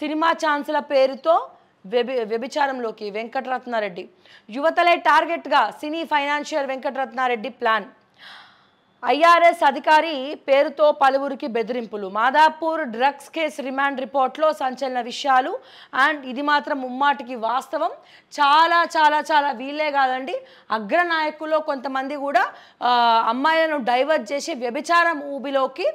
cinema ఛాన్సుల పేరుతో వ్యభి వ్యభిచారంలోకి వెంకటరత్నారెడ్డి యువతలే టార్గెట్గా cine financial Venkataratna Reddy plan IRS అధికారి పేరుతో పలువురికి బెదిరింపులు మాదాపూర్ డ్రగ్స్ కేసు రిమాండ్ రిపోర్ట్లో సంచలన విషయాలు అండ్ ఇది మాత్రం ముమ్మాటికి వాస్తవం చాలా చాలా చాలా వీలే కాదండి అగ్రనాయకుల్లో కొంతమంది కూడా అమ్మాయిలను డైవర్ట్ చేసి వ్యభిచారం ఊబిలోకి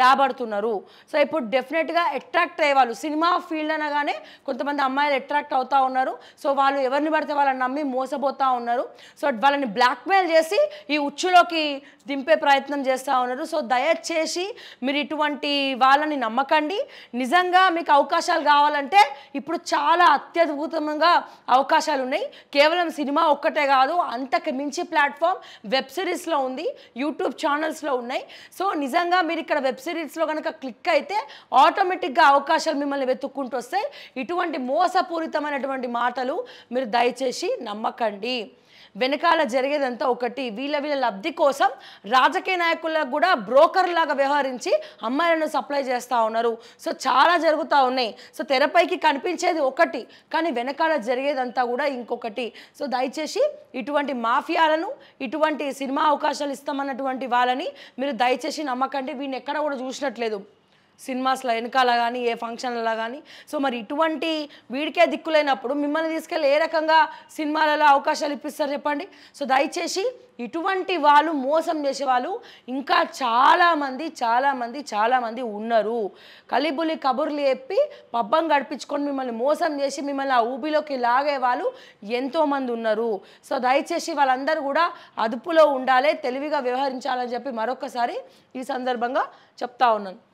రాబడుతున్నారు సో ఇప్పుడు డెఫినెట్గా అట్రాక్ట్ అయ్యే వాళ్ళు సినిమా ఫీల్డ్ అనగానే కొంతమంది అమ్మాయిలు అట్రాక్ట్ అవుతూ ఉన్నారు సో వాళ్ళు ఎవరిని పడితే వాళ్ళని నమ్మి మోసపోతూ ఉన్నారు సో వాళ్ళని బ్లాక్మెయిల్ చేసి ఈ ఉచ్చులోకి దింపే ప్రయత్నం చేస్తూ ఉన్నారు సో దయచేసి మీరు ఇటువంటి వాళ్ళని నమ్మకండి నిజంగా మీకు అవకాశాలు కావాలంటే ఇప్పుడు చాలా అత్యద్భుతంగా అవకాశాలు ఉన్నాయి కేవలం సినిమా ఒక్కటే కాదు అంతకు మించి ప్లాట్ఫామ్ వెబ్ సిరీస్లో ఉంది యూట్యూబ్ ఛానల్స్లో ఉన్నాయి సో నిజంగా మీరు ఇక్కడ వెబ్ సిరీస్లో కనుక క్లిక్ అయితే ఆటోమేటిక్గా అవకాశాలు మిమ్మల్ని వెతుక్కుంటూ వస్తాయి ఇటువంటి మోసపూరితమైనటువంటి మాటలు మీరు దయచేసి నమ్మకండి వెనకాల జరిగేదంతా ఒకటి వీళ్ళ వీళ్ళ లబ్ధి కోసం రాజకీయ నాయకులకు కూడా బ్రోకర్ లాగా వ్యవహరించి అమ్మాయిలను సప్లై చేస్తూ ఉన్నారు సో చాలా జరుగుతూ ఉన్నాయి సో తెరపైకి కనిపించేది ఒకటి కానీ వెనకాల జరిగేదంతా కూడా ఇంకొకటి సో దయచేసి ఇటువంటి మాఫియాలను ఇటువంటి సినిమా అవకాశాలు ఇస్తామన్నటువంటి వాళ్ళని మీరు దయచేసి నమ్మకండి వీడిని ఎక్కడ కూడా చూసినట్లేదు సినిమాస్లో వెనకాల కానీ ఏ ఫంక్షన్లలో కానీ సో మరి ఇటువంటి వీడికే దిక్కులైనప్పుడు మిమ్మల్ని తీసుకెళ్ళి ఏ రకంగా సినిమాలలో అవకాశాలు ఇప్పిస్తారు చెప్పండి సో దయచేసి ఇటువంటి వాళ్ళు మోసం చేసే వాళ్ళు ఇంకా చాలామంది చాలామంది చాలామంది ఉన్నారు కలిబులి కబుర్లు చెప్పి పబ్బం గడిపించుకొని మిమ్మల్ని మోసం చేసి మిమ్మల్ని ఆ ఊబిలోకి లాగే వాళ్ళు ఎంతోమంది ఉన్నారు సో దయచేసి వాళ్ళందరూ కూడా అదుపులో ఉండాలి తెలివిగా వ్యవహరించాలని చెప్పి మరొకసారి ఈ సందర్భంగా చెప్తా ఉన్నాను